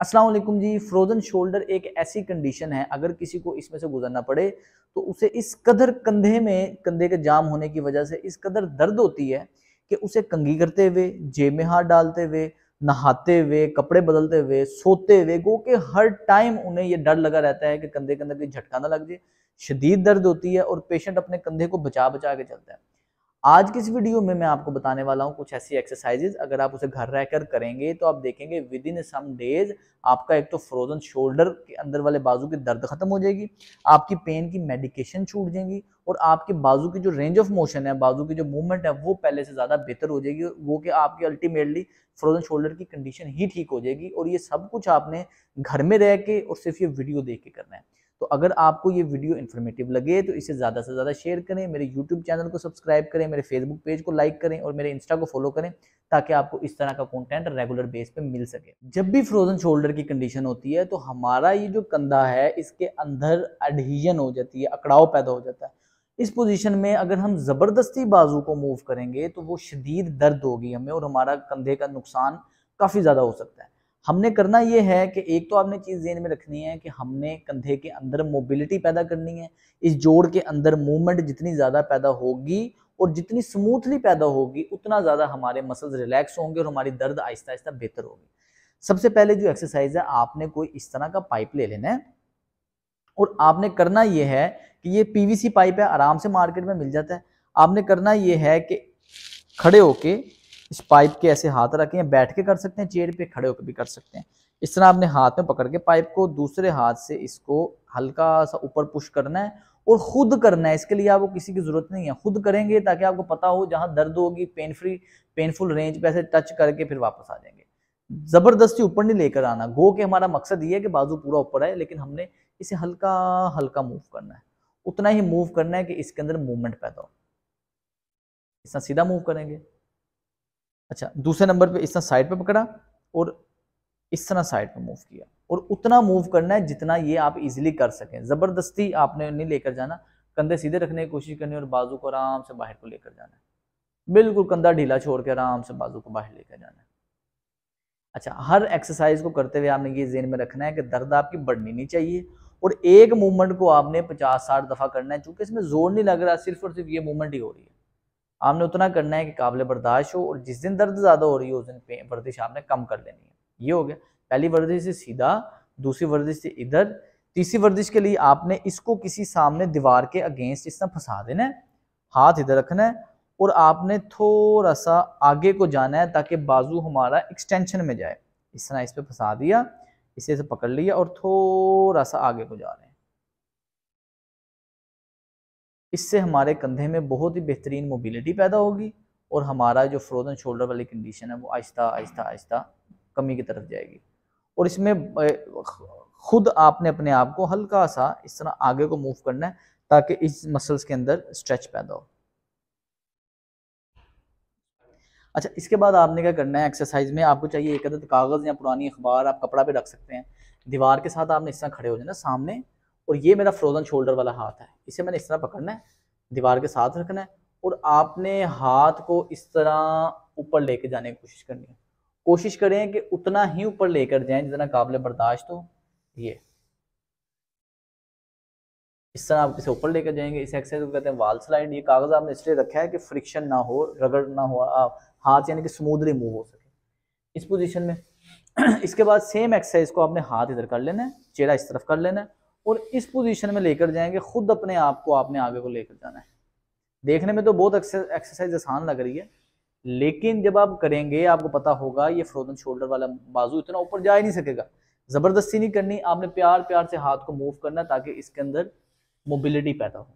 असलम जी frozen shoulder एक ऐसी condition है अगर किसी को इसमें से गुजरना पड़े तो उसे इस कदर कंधे में कंधे के जाम होने की वजह से इस कदर दर्द होती है कि उसे कंगी करते हुए जेब में हाथ डालते हुए नहाते हुए कपड़े बदलते हुए सोते हुए गो के हर टाइम उन्हें यह डर लगा रहता है कि कंधे के अंदर कोई झटका ना लग जाए शदीद दर्द होती है और पेशेंट अपने कंधे को बचा बचा के चलता है आज की इस वीडियो में मैं आपको बताने वाला हूँ कुछ ऐसी एक्सरसाइजेज अगर आप उसे घर रहकर करेंगे तो आप देखेंगे विद इन सम डेज आपका एक तो फ्रोजन शोल्डर के अंदर वाले बाजू की दर्द खत्म हो जाएगी आपकी पेन की मेडिकेशन छूट जाएगी और आपके बाजू की जो रेंज ऑफ मोशन है बाजू की जो मूवमेंट है वो पहले से ज़्यादा बेहतर हो जाएगी वो कि आपकी अल्टीमेटली फ्रोजन शोल्डर की कंडीशन ही ठीक हो जाएगी और ये सब कुछ आपने घर में रह के और सिर्फ ये वीडियो देख के करना है तो अगर आपको ये वीडियो इन्फॉर्मेटिव लगे तो इसे ज़्यादा से ज़्यादा शेयर करें मेरे यूट्यूब चैनल को सब्सक्राइब करें मेरे फेसबुक पेज को लाइक करें और मेरे इंस्टा को फॉलो करें ताकि आपको इस तरह का कंटेंट रेगुलर बेस पे मिल सके जब भी फ्रोजन शोल्डर की कंडीशन होती है तो हमारा ये जो कंधा है इसके अंदर एडहीजन हो जाती है अकड़ाव पैदा हो जाता है इस पोजिशन में अगर हम ज़बरदस्ती बाजू को मूव करेंगे तो वो शदीद दर्द होगी हमें और हमारा कंधे का नुकसान काफ़ी ज़्यादा हो सकता है हमने करना ये है कि एक तो आपने चीज़ जेन में रखनी है कि हमने कंधे के अंदर मोबिलिटी पैदा करनी है इस जोड़ के अंदर मूवमेंट जितनी ज़्यादा पैदा होगी और जितनी स्मूथली पैदा होगी उतना ज़्यादा हमारे मसल्स रिलैक्स होंगे और हमारी दर्द आहिस्ता आहिस्ता बेहतर होगी सबसे पहले जो एक्सरसाइज है आपने कोई इस तरह का पाइप ले लेना है और आपने करना यह है कि ये पीवीसी पाइप है आराम से मार्केट में मिल जाता है आपने करना यह है कि खड़े होके इस पाइप के ऐसे हाथ रखें बैठ के कर सकते हैं चेयर पे खड़े होकर भी कर सकते हैं इस तरह आपने हाथ में पकड़ के पाइप को दूसरे हाथ से इसको हल्का सा ऊपर पुश करना है और खुद करना है इसके लिए आपको किसी की ज़रूरत नहीं है खुद करेंगे ताकि आपको पता हो जहां दर्द होगी पेन फ्री पेनफुल रेंज पे ऐसे टच करके फिर वापस आ जाएंगे ज़बरदस्ती ऊपर नहीं लेकर आना गो के हमारा मकसद ये है कि बाजू पूरा ऊपर आए लेकिन हमने इसे हल्का हल्का मूव करना है उतना ही मूव करना है कि इसके अंदर मूवमेंट पैदा हो इतना सीधा मूव करेंगे अच्छा दूसरे नंबर पे इस तरह साइड पे पकड़ा और इस तरह साइड पे मूव किया और उतना मूव करना है जितना ये आप इजीली कर सकें ज़बरदस्ती आपने नहीं लेकर जाना कंधे सीधे रखने की कोशिश करनी और बाजू को आराम से बाहर को लेकर जाना है बिल्कुल कंधा ढीला छोड़ के आराम से बाजू को बाहर लेकर जाना है अच्छा हर एक्सरसाइज को करते हुए आपने ये जेन में रखना है कि दर्द आपकी बढ़नी नहीं चाहिए और एक मूवमेंट को आपने पचास साठ दफ़ा करना है चूंकि इसमें जोर नहीं लग रहा सिर्फ और सिर्फ ये मूवमेंट ही हो रही है आपने उतना करना है कि काबिल बर्दाश्त हो और जिस दिन दर्द ज़्यादा हो रही हो उस दिन वर्जिश आपने कम कर लेनी है ये हो गया पहली वर्जिश से सीधा दूसरी वर्जिश से इधर तीसरी वर्जिश के लिए आपने इसको किसी सामने दीवार के अगेंस्ट इस तरह फंसा देना है हाथ इधर रखना है और आपने थोड़ा सा आगे को जाना है ताकि बाजू हमारा एक्सटेंशन में जाए इस तरह इस पर फंसा दिया इसे पकड़ लिया और थोड़ा सा आगे को जा रहे हैं इससे हमारे कंधे में बहुत ही बेहतरीन मोबिलिटी पैदा होगी और हमारा जो फ्रोजन शोल्डर वाली कंडीशन है वो आहिस्ता आहिस्ता आहिस्ता कमी की तरफ जाएगी और इसमें खुद आपने अपने आप को हल्का सा इस तरह आगे को मूव करना है ताकि इस मसल्स के अंदर स्ट्रेच पैदा हो अच्छा इसके बाद आपने क्या करना है एक्सरसाइज में आपको चाहिए एक अदद कागज़ या पुरानी अखबार आप कपड़ा भी रख सकते हैं दीवार के साथ आपने इस तरह खड़े हो जाना सामने और ये मेरा फ्रोजन शोल्डर वाला हाथ है इसे मैंने इस तरह पकड़ना है दीवार के साथ रखना है और आपने हाथ को इस तरह ऊपर लेके जाने की कोशिश करनी है कोशिश करें कि उतना ही ऊपर लेकर जाएं जितना काबिल बर्दाश्त हो ये इस तरह आप इसे ऊपर लेकर जाएंगे इस एक्सरसाइज को कहते हैं वाल स्लाइड ये कागज़ आपने इसलिए रखा है कि फ्रिक्शन ना हो रगड़ ना हो हाथ यानी कि स्मूथली मूव हो सके इस पोजिशन में इसके बाद सेम एक्सरसाइज को आपने हाथ इधर कर लेना है चेहरा इस तरफ कर लेना है और इस पोजीशन में लेकर जाएंगे खुद अपने आप को आपने आगे को लेकर जाना है देखने में तो बहुत एक्सरसाइज आसान लग रही है लेकिन जब आप करेंगे आपको पता होगा ये फ्रोजन शोल्डर वाला बाजू इतना ऊपर जा ही नहीं सकेगा ज़बरदस्ती नहीं करनी आपने प्यार प्यार से हाथ को मूव करना ताकि इसके अंदर मोबिलिटी पैदा हो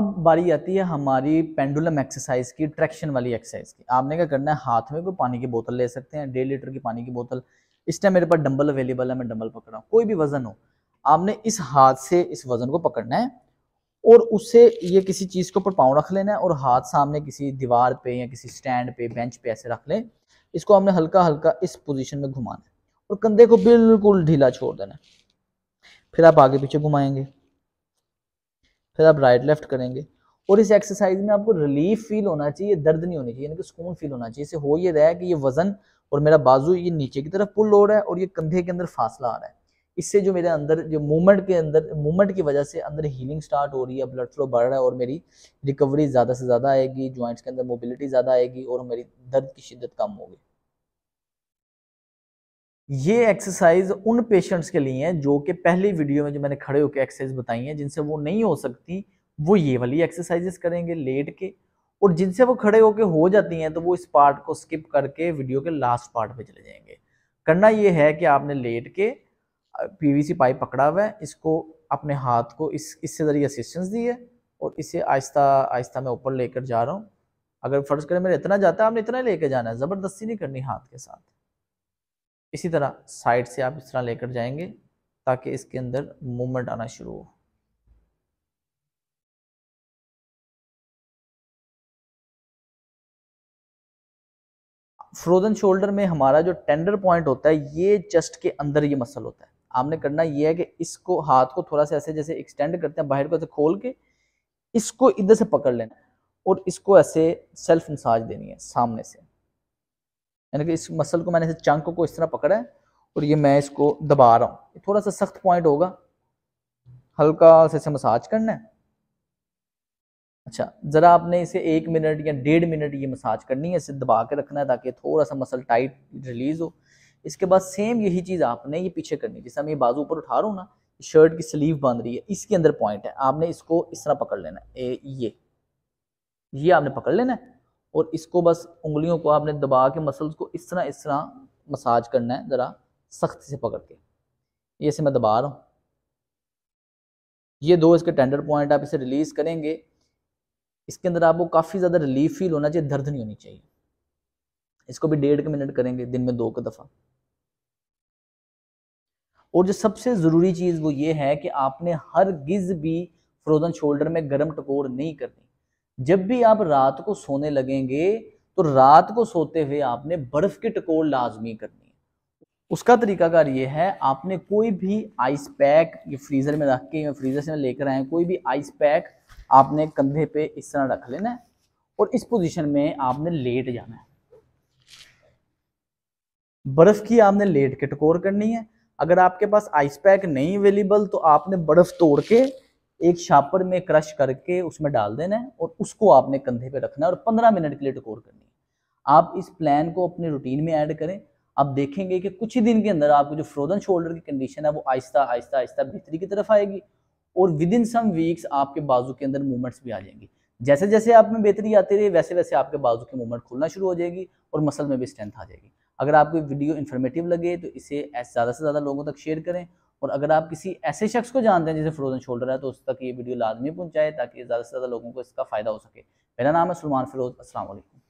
अब बारी आती है हमारी पेंडुलम एक्सरसाइज की ट्रैक्शन वाली एक्सरसाइज की आपने क्या करना है हाथ में कोई पानी की बोतल ले सकते हैं डेढ़ लीटर की पानी की बोतल इस टाइम मेरे पास डंबल अवेलेबल है मैं डंबल पकड़ रहा हूँ कोई भी वजन हो आपने इस हाथ से इस वजन को पकड़ना है और उससे ये किसी चीज़ के ऊपर पाँव रख लेना है और हाथ सामने किसी दीवार पे या किसी स्टैंड पे बेंच पे ऐसे रख लें इसको हमने हल्का हल्का इस पोजीशन में घुमाना है और कंधे को बिल्कुल ढीला छोड़ देना है फिर आप आगे पीछे घुमाएंगे फिर आप राइट लेफ्ट करेंगे और इस एक्सरसाइज में आपको रिलीफ फील होना चाहिए दर्द नहीं होनी चाहिए यानी कि सुकून फील होना चाहिए इसे हो ये रहा है कि ये वजन और मेरा बाजू ये नीचे की तरफ पुल हो रहा है और ये कंधे के अंदर फासला आ रहा है इससे जो मेरे अंदर जो मूवमेंट के अंदर मूवमेंट की वजह से अंदर हीलिंग स्टार्ट हो रही है ब्लड फ्लो बढ़ रहा है और मेरी रिकवरी ज़्यादा से ज़्यादा आएगी जॉइंट्स के अंदर मोबिलिटी ज़्यादा आएगी और मेरी दर्द की शिद्दत कम होगी ये एक्सरसाइज उन पेशेंट्स के लिए हैं जो कि पहली वीडियो में जो मैंने खड़े होकर एक्सरसाइज बताई हैं जिनसे वो नहीं हो सकती वो ये वाली एक्सरसाइजेस करेंगे लेट के और जिनसे वो खड़े होकर हो जाती हैं तो वो इस पार्ट को स्किप करके वीडियो के लास्ट पार्ट पे चले जाएंगे करना ये है कि आपने लेट के पीवीसी पाइप पकड़ा हुआ है इसको अपने हाथ को इस इससे ज़रिए असिस्टेंस दी है और इसे आहिस्ता आहिस्ता मैं ऊपर लेकर जा रहा हूँ अगर फ़र्ज़ करें मेरा इतना जाता है आपने इतना लेकर जाना है ज़बरदस्ती नहीं करनी हाथ के साथ इसी तरह साइड से आप इस तरह लेकर जाएंगे ताकि इसके अंदर मूवमेंट आना शुरू हो फ्रोजन शोल्डर में हमारा जो टेंडर पॉइंट होता है ये चेस्ट के अंदर ये मसल होता है आपने करना ये है कि इसको हाथ को थोड़ा सा ऐसे जैसे एक्सटेंड करते हैं बाहर को ऐसे खोल के इसको इधर से पकड़ लेना और इसको ऐसे सेल्फ मसाज देनी है सामने से यानी कि इस मसल को मैंने ऐसे चंक को इस तरह पकड़ा है और ये मैं इसको दबा रहा हूँ थोड़ा सा सख्त पॉइंट होगा हल्का से ऐसे मसाज करना है अच्छा ज़रा आपने इसे एक मिनट या डेढ़ मिनट ये मसाज करनी है इसे दबा के रखना है ताकि थोड़ा सा मसल टाइट रिलीज़ हो इसके बाद सेम यही चीज़ आपने ये पीछे करनी जैसे मैं ये बाजू ऊपर उठा रहा हूँ ना शर्ट की स्लीव बांध रही है इसके अंदर पॉइंट है आपने इसको इस तरह पकड़ लेना है ये ये आपने पकड़ लेना है और इसको बस उंगलियों को आपने दबा के मसल्स को इस तरह इस तरह मसाज करना है ज़रा सख्त से पकड़ के ये से मैं दबा रहा हूँ ये दो इसके टेंडर पॉइंट आप इसे रिलीज़ करेंगे इसके अंदर आपको काफ़ी ज़्यादा रिलीफ फील होना चाहिए दर्द नहीं होनी चाहिए इसको भी डेढ़ के मिनट करेंगे दिन में दो का दफ़ा और जो सबसे ज़रूरी चीज़ वो ये है कि आपने हर गिज़ भी फ्रोज़न शोल्डर में गर्म टकोर नहीं करनी जब भी आप रात को सोने लगेंगे तो रात को सोते हुए आपने बर्फ़ की टकोर लाजमी करनी है उसका तरीकाकार ये है आपने कोई भी आइस पैक ये फ्रीज़र में रख के फ्रीज़र से लेकर आए कोई भी आइस पैक आपने कंधे पे इस तरह रख लेना है और इस पोजीशन में आपने लेट जाना है बर्फ़ की आपने लेट के टकोर करनी है अगर आपके पास आइस पैक नहीं अवेलेबल तो आपने बर्फ तोड़ के एक छापर में क्रश करके उसमें डाल देना है और उसको आपने कंधे पे रखना है और 15 मिनट के लिए टकोर करनी है आप इस प्लान को अपने रूटीन में ऐड करें आप देखेंगे कि कुछ ही दिन के अंदर आपको जो फ्रोजन शोल्डर की कंडीशन है वो आहिस्ता आहिस्ता आहिस्ता बेहतरी की तरफ आएगी और विद इन सम वीक्स आपके बाजू के अंदर मूवमेंट्स भी आ जाएंगी जैसे जैसे आप में बेहतरी आती रही वैसे वैसे आपके बाजू की मूवमेंट खुलना शुरू हो जाएगी और मसल में भी स्ट्रेंथ आ जाएगी अगर आपको वीडियो इन्फॉर्मेटिव लगे तो इसे ज़्यादा से ज़्यादा लोगों तक शेयर करें और अगर आप किसी ऐसे शख्स को जानते हैं जैसे फ्रोजन शोल्डर है तो उस तक ये वीडियो लाजमी पहुँचाए ताकि ज़्यादा से ज़्यादा लोगों को इसका फ़ायदा हो सके मेरा नाम है सलमान फिरोज असल